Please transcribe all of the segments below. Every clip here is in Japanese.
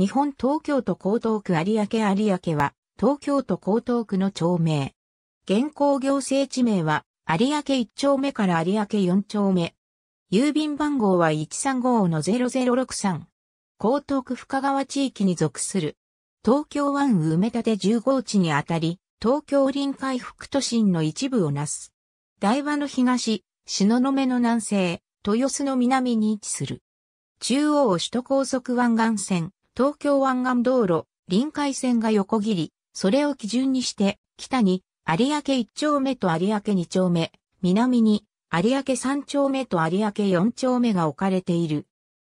日本東京都江東区有明有明は、東京都江東区の町名。現行行政地名は、有明1丁目から有明4丁目。郵便番号は135-0063。江東区深川地域に属する。東京湾埋め立て10号地にあたり、東京臨海副都心の一部をなす。台場の東、篠目の南西、豊洲の南に位置する。中央首都高速湾岸線、東京湾岸道路、臨海線が横切り、それを基準にして、北に有明1丁目と有明2丁目、南に有明3丁目と有明4丁目が置かれている。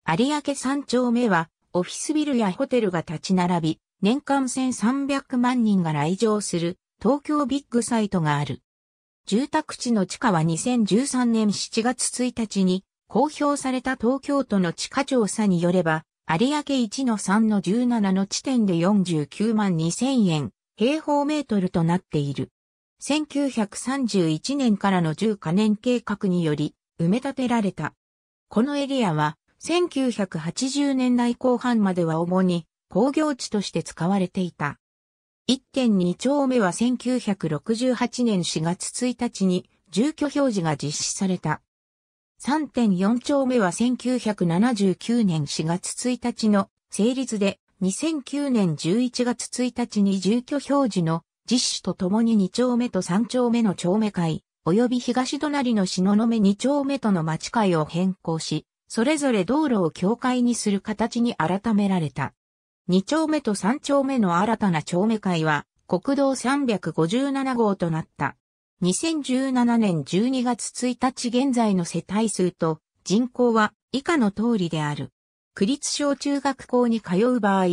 有明3丁目は、オフィスビルやホテルが立ち並び、年間1300万人が来場する東京ビッグサイトがある。住宅地の地価は2013年7月1日に公表された東京都の地価調査によれば、有明1の3の17の地点で49万2000円、平方メートルとなっている。1931年からの10カ年計画により埋め立てられた。このエリアは1980年代後半までは主に工業地として使われていた。1.2丁目は1968年4月1日に住居表示が実施された。3.4丁目は1979年4月1日の成立で2009年11月1日に住居表示の実施とともに2丁目と3丁目の丁目会及び東隣の篠の目2丁目との町会を変更し、それぞれ道路を境界にする形に改められた。2丁目と3丁目の新たな丁目会は国道357号となった。2017年12月1日現在の世帯数と人口は以下の通りである。区立小中学校に通う場合、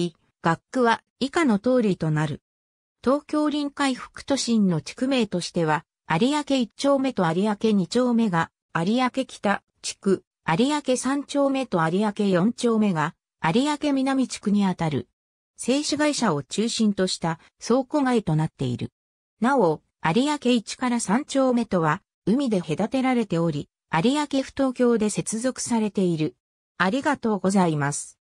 学区は以下の通りとなる。東京臨海副都心の地区名としては、有明1丁目と有明2丁目が、有明北地区、有明3丁目と有明4丁目が、有明南地区にあたる。製紙会社を中心とした倉庫街となっている。なお、有明1から3丁目とは、海で隔てられており、有明不東京で接続されている。ありがとうございます。